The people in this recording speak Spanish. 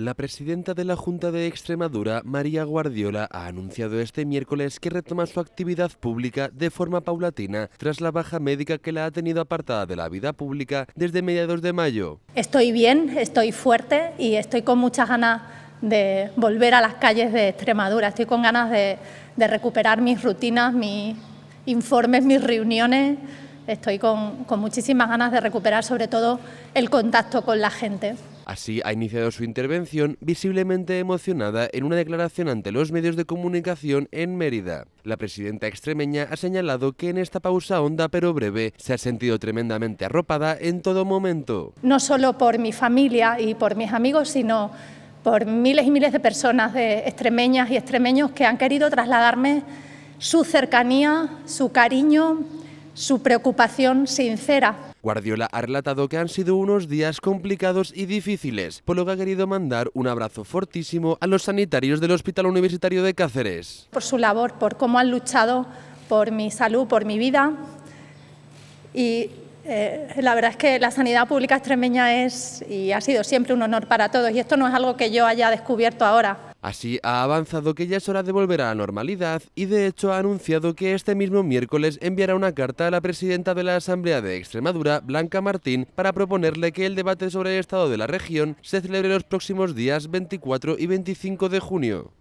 La presidenta de la Junta de Extremadura, María Guardiola, ha anunciado este miércoles que retoma su actividad pública de forma paulatina tras la baja médica que la ha tenido apartada de la vida pública desde mediados de mayo. Estoy bien, estoy fuerte y estoy con muchas ganas de volver a las calles de Extremadura. Estoy con ganas de, recuperar mis rutinas, mis informes, mis reuniones. Estoy con muchísimas ganas de recuperar sobre todo el contacto con la gente. Así ha iniciado su intervención visiblemente emocionada en una declaración ante los medios de comunicación en Mérida. La presidenta extremeña ha señalado que en esta pausa honda pero breve se ha sentido tremendamente arropada en todo momento. No solo por mi familia y por mis amigos, sino por miles y miles de personas de extremeñas y extremeños que han querido trasladarme su cercanía, su cariño, su preocupación sincera Guardiola ha relatado que han sido unos días complicados y difíciles, por lo que ha querido mandar un abrazo fortísimo a los sanitarios del Hospital Universitario de Cáceres. Por su labor, por cómo han luchado por mi salud, por mi vida. Y eh, la verdad es que la sanidad pública extremeña es y ha sido siempre un honor para todos. Y esto no es algo que yo haya descubierto ahora. Así ha avanzado que ya es hora de volver a la normalidad y de hecho ha anunciado que este mismo miércoles enviará una carta a la presidenta de la Asamblea de Extremadura, Blanca Martín, para proponerle que el debate sobre el estado de la región se celebre los próximos días 24 y 25 de junio.